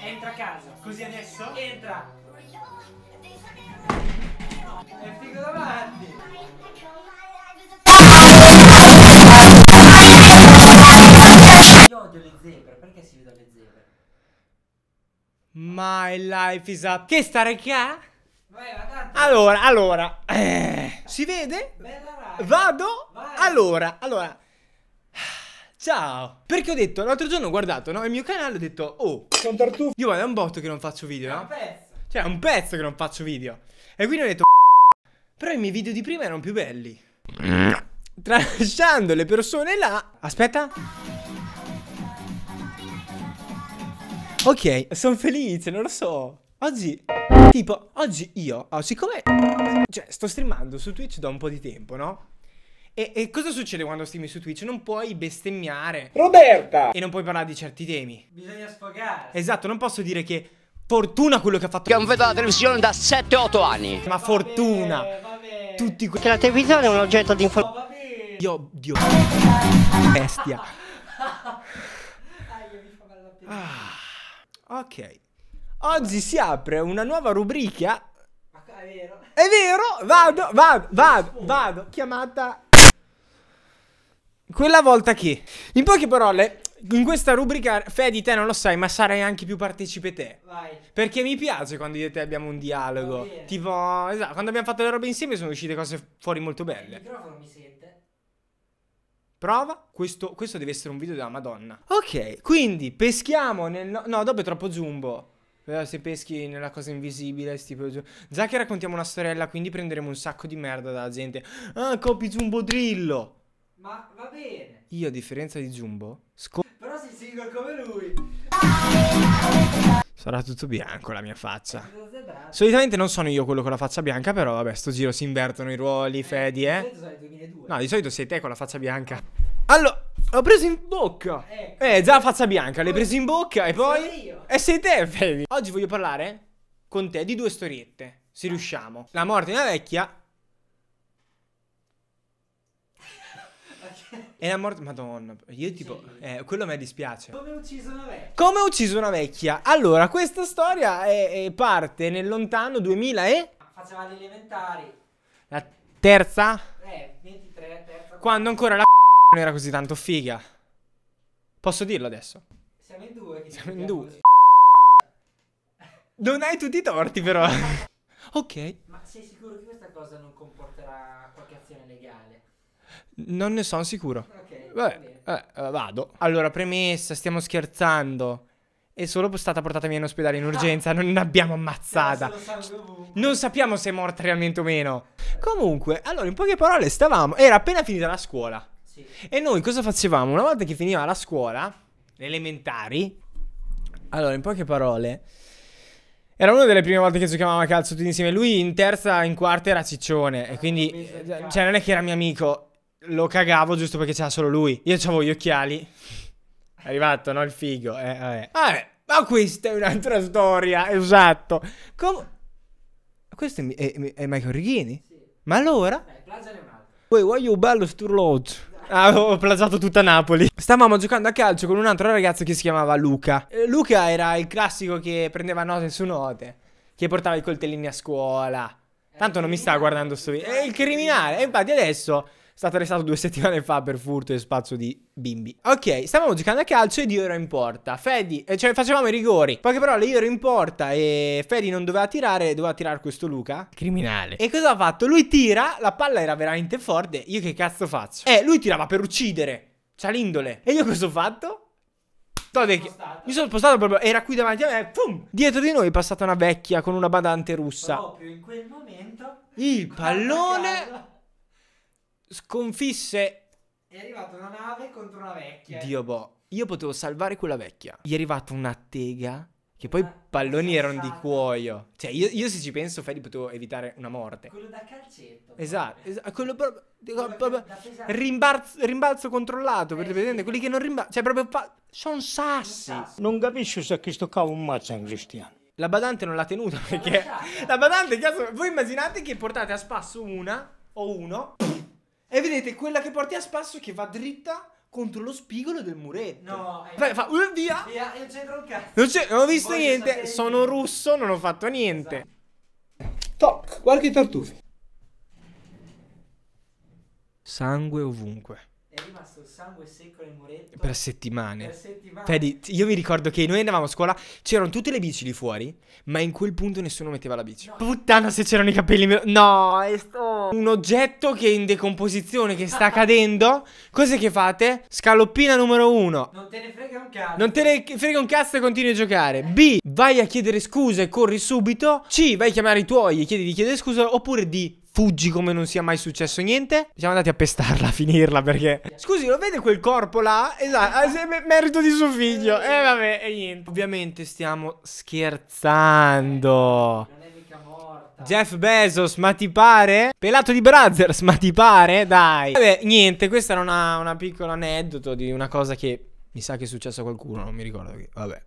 Entra a casa. Così adesso? Entra. È figo davanti. Io odio le zebre, perché si vedono le zebre? My life is up. Che stare qua? Allora, allora. Eh. si vede? Bella raga. Vado? Vai. Allora, allora. Ciao! Perché ho detto, l'altro giorno ho guardato, no? Il mio canale ho detto, oh, sono tartufo. Io vado a un botto che non faccio video, no? È un pezzo. Cioè, è un pezzo che non faccio video. E quindi ho detto, però i miei video di prima erano più belli. Tralasciando le persone là. Aspetta. Ok, sono felice, non lo so. Oggi, tipo, oggi io, oh, siccome, cioè, sto streamando su Twitch da un po' di tempo, no? E, e cosa succede quando streami su Twitch? Non puoi bestemmiare. Roberta! E non puoi parlare di certi temi. Bisogna sfogare. Esatto, non posso dire che fortuna quello che ha fatto. Che non vedo la televisione da 7-8 anni. Ma vabbè, fortuna. Vabbè. Tutti que- Che la televisione è un oggetto di informazione. Oh, Dio, Dio. Bestia. ah, ok. Oggi si apre una nuova rubrica. Ma è vero. È vero, vado, vado, vado, vado. Chiamata quella volta che... In poche parole, in questa rubrica Fedi te non lo sai, ma sarai anche più partecipe te. Vai. Perché mi piace quando io e te abbiamo un dialogo. Oh, Tipo, esatto, quando abbiamo fatto le robe insieme sono uscite cose fuori molto belle. Il microfono mi sente. Prova, questo, questo deve essere un video della Madonna. Ok, quindi peschiamo nel... No, no dopo è troppo zumbo. se peschi nella cosa invisibile, tipo. Già che raccontiamo una storella, quindi prenderemo un sacco di merda dalla gente. Ah, copi Zumbodrillo. Ma va bene. Io, a differenza di Jumbo, scopro. Però sei single come lui. Sarà tutto bianco la mia faccia. Solitamente non sono io quello con la faccia bianca, però vabbè, sto giro si invertono i ruoli, eh, Fedi, eh. Di solito 2002. No, di solito sei te con la faccia bianca. Allora, l'ho preso in bocca. Ecco. Eh, già la faccia bianca, l'hai preso in bocca e poi... E sei te, Fedi. Oggi voglio parlare con te di due storiette, se ah. riusciamo. La morte di una vecchia È Era morto. Madonna. Io tipo. Sì. Eh, quello a me dispiace. Come ho ucciso una vecchia? Come ho ucciso una vecchia? Allora, questa storia è, è parte nel lontano 2000 e. Faceva gli elementari. La terza? Eh, 23, terza. Quando ancora la non era così tanto figa. Posso dirlo adesso? Siamo in due. Siamo in due. Così. Non hai tutti i torti, però. ok. Ma sei sicuro che questa cosa non comporta? Non ne sono sicuro. Ok. Beh, eh, eh, vado. Allora, premessa, stiamo scherzando. È solo stata portata via in ospedale in urgenza, ah. non l'abbiamo ammazzata. Non sappiamo se è morta realmente o meno. Comunque, allora, in poche parole, stavamo... Era appena finita la scuola. Sì. E noi cosa facevamo? Una volta che finiva la scuola, le elementari... Allora, in poche parole... Era una delle prime volte che giocavamo a calcio tutti insieme. Lui in terza, in quarta era ciccione. e ah, quindi... Eh, cioè, non è che era mio amico lo cagavo giusto perché c'era solo lui. Io avevo gli occhiali. È arrivato, no? Il figo. Eh, vabbè. vabbè. ma questa è un'altra storia. Esatto. Com- questo è, è, è, Michael Righini? Sì. Ma allora? Eh, Plagiane un altro. Poi, voglio bello sturlogio. Ah, ho plagiato tutta Napoli. Stavamo giocando a calcio con un altro ragazzo che si chiamava Luca. Eh, Luca era il classico che prendeva note su note, che portava i coltellini a scuola. Eh, Tanto non mi sta guardando sto video. È il criminale. E infatti adesso stato arrestato due settimane fa per furto e spazio di bimbi. Ok, stavamo giocando a calcio ed io ero in porta. Fedi, eh, cioè facevamo i rigori. Poche parole, io ero in porta e Fedi non doveva tirare, doveva tirare questo Luca. Criminale. E cosa ha fatto? Lui tira, la palla era veramente forte. Io che cazzo faccio? Eh, lui tirava per uccidere. C'ha l'indole. E io cosa ho fatto? Mi sono spostato proprio, era qui davanti a me, pum! Dietro di noi è passata una vecchia con una badante russa. Proprio in quel momento... Il pallone sconfisse. È arrivata una nave contro una vecchia. Dio boh. Io potevo salvare quella vecchia. Gli è arrivata una tega. Che poi ah, i palloni erano di cuoio. Cioè, io, io se ci penso, Fedi, potevo evitare una morte. Quello da calcetto. Esatto. esatto quello proprio. proprio rimbalzo, rimbalzo controllato. eh, vedere, sì. quelli che non rimbalzano. Cioè, proprio. Fa- sono sassi. Non capisco se che sto cavo un mazzo in cristiano. La badante non l'ha tenuta perché. La badante, cazzo. Voi immaginate che portate a spasso una o uno. E vedete quella che porti a spasso che va dritta contro lo spigolo del muretto. No, eh. Fa, fa uh, via. Via, io c'entro un cazzo. Non, non, ho visto Voglio niente. Sono niente. russo, non ho fatto niente. Esatto. Toc, guarda i tartufi. Sangue ovunque è rimasto il sangue secco nel muretto per settimane. Per settimane. Fedi, io mi ricordo che noi andavamo a scuola, c'erano tutte le bici lì fuori, ma in quel punto nessuno metteva la bici. No. Puttana se c'erano i capelli. Me... No, è sto... un oggetto che è in decomposizione, che sta cadendo. Cos'è che fate? Scaloppina numero uno. Non te ne frega un cazzo. Non te ne frega un cazzo e continui a giocare. B, vai a chiedere scusa e corri subito. C, vai a chiamare i tuoi e chiedi di chiedere scusa. Oppure D, fuggi come non sia mai successo niente. Siamo andati a pestarla, a finirla perché. Scusi, lo vede quel corpo là? Esatto, ah, merito di suo figlio. E eh, vabbè, e niente. Ovviamente stiamo scherzando. Non è mica morta. Jeff Bezos, ma ti pare? Pelato di Brothers, ma ti pare? Dai. Vabbè, niente, questa era una, una piccola aneddoto di una cosa che mi sa che è successa a qualcuno, non mi ricordo che. Vabbè.